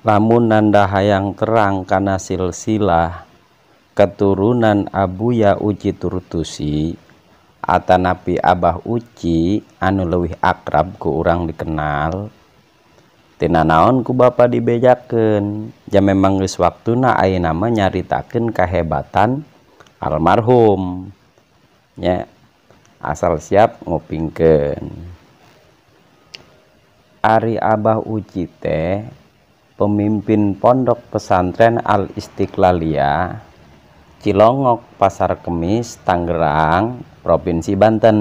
Lamun nanda hayang terang karena silsilah keturunan Abuya Uci Turtusi atanapi Abah Uci anu leuwih akrab ke orang dikenal tina naon ku Bapak dibejakan, ja memang geus waktuna ayeuna mah nyaritakeun kehebatan almarhum nya asal siap ngopingkeun Ari Abah Uji teh pemimpin pondok pesantren Al Istiqlalia Cilongok Pasar Kemis Tangerang Provinsi Banten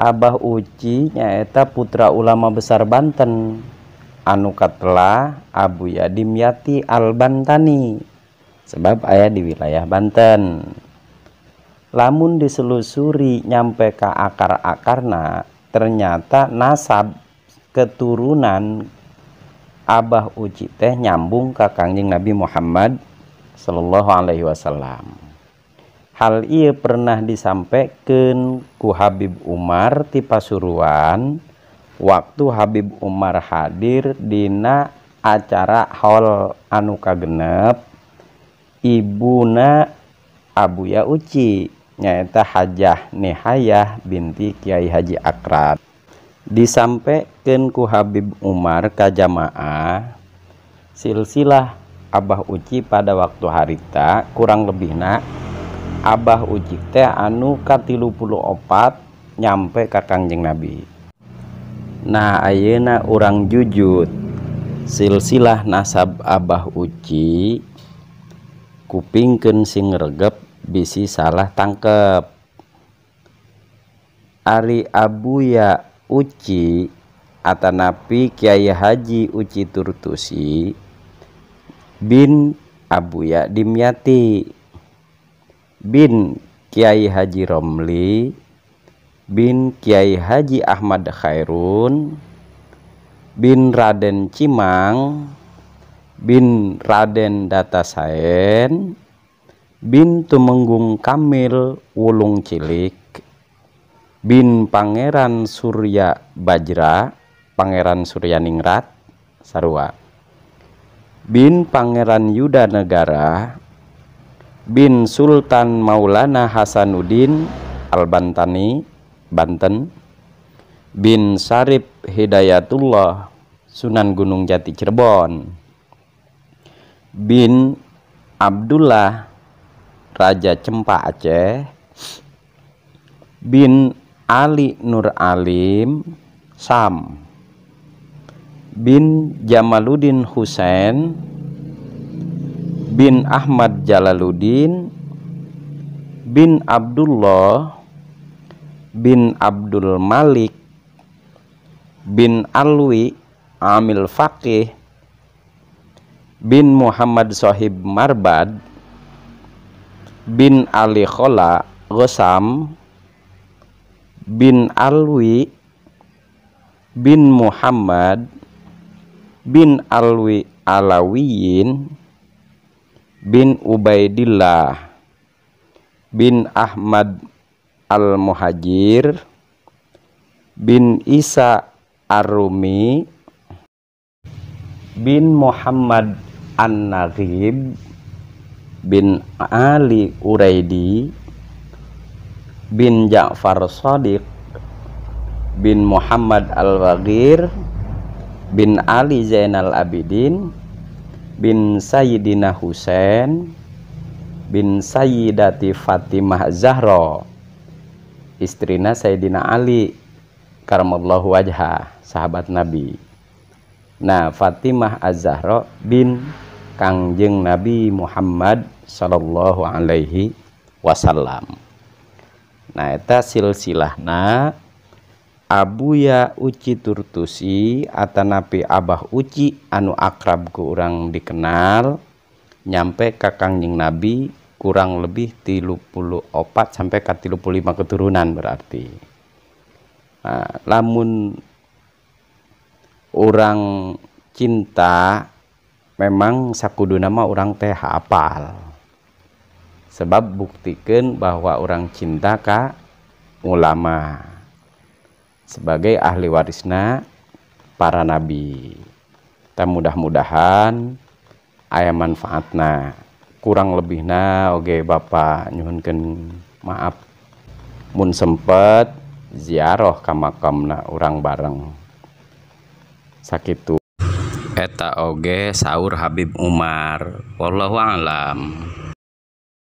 Abah Uji nyaeta putra ulama besar Banten nukatlah Abu Yadimyati Al-bantani sebab ayah di wilayah Banten lamun diselusuri nyampe ka akar akarna ternyata nasab keturunan Abah Uji tehh nyambung ka Kaging Nabi Muhammad Shallallahu Alaihi Wasallam Hal ia pernah disampai keku Habib Umar di Pasuruan, waktuk Habib Umar hadirdina acara hal anukagenp Ibuuna Abu Ya Uci nyaeta hajah Ne Hayah binti Kyai Haji arat disampaikenku Habib Umar ka Jamaah silsilah Abah Uji pada waktu harita kurang lebih na Abah Ujite anuka tilupulpat nyampe ka Kangjeng nabi Nah Ayeuna orang jujud silsilah nasab Abah Uci kupingken sing regep bisi salah tangkep Ari Abuya Uci Atanapi Kiai Haji Uci Turtusi bin Abuya Dimyati bin Kiai Haji Romli bin Kiai Haji Ahmad Khairun bin Raden Cimang bin Raden Datasaen bin Tumenggung Kamil Wulung Cilik bin Pangeran Surya Bajra Pangeran Suryaningrat Sarua bin Pangeran Yuda Negara bin Sultan Maulana Hasanuddin Albantani Banten bin Sarip Hidayatullah Sunan Gunung Jati Cirebon bin Abdullah Raja Cempa Aceh bin Ali Nur Alim Sam bin Jamaluddin Hussein, bin Ahmad Jalaluddin bin Abdullah bin Abdul Malik bin Alwi Amil Faqih bin Muhammad Sohib Marbad bin Ali Khola Gosam bin Alwi bin Muhammad bin Alwi Alawiyin bin Ubaidillah bin Ahmad Al-Muhajir bin Isa Arumi bin Muhammad An-Naghib bin Ali Uraidi bin Ja'far Sadiq bin Muhammad Al-Waghir bin Ali Zainal Abidin bin Sayyidina Husain bin Sayyidati Fatimah Zahra istrina Say dina Ali karoblah wajah sahabat nabi nah Fatimah Azzaro bin Kangjeng Nabi Muhammad Shallallahu Alaihi Wasallam nah ta silsilahna Abuya Uuci turtusi Atanabi Abah Uuci anu akrabku kurang dikenal nyampe kakangjing nabiku kurang lebih 34 sampai ke 35 keturunan berarti nah, lamun orang cinta memang sakudu nama orang teh hafal sebab buktikan bahwa orang cinta ka ulama sebagai ahli warisna para nabi kita mudah-mudahan ayam manfaatna kurang lebih nah oke okay, Bapak nyuhunkan maaf mun sempet ziarah ka nak orang bareng sakitu eta oge sahur Habib Umar wallahu alam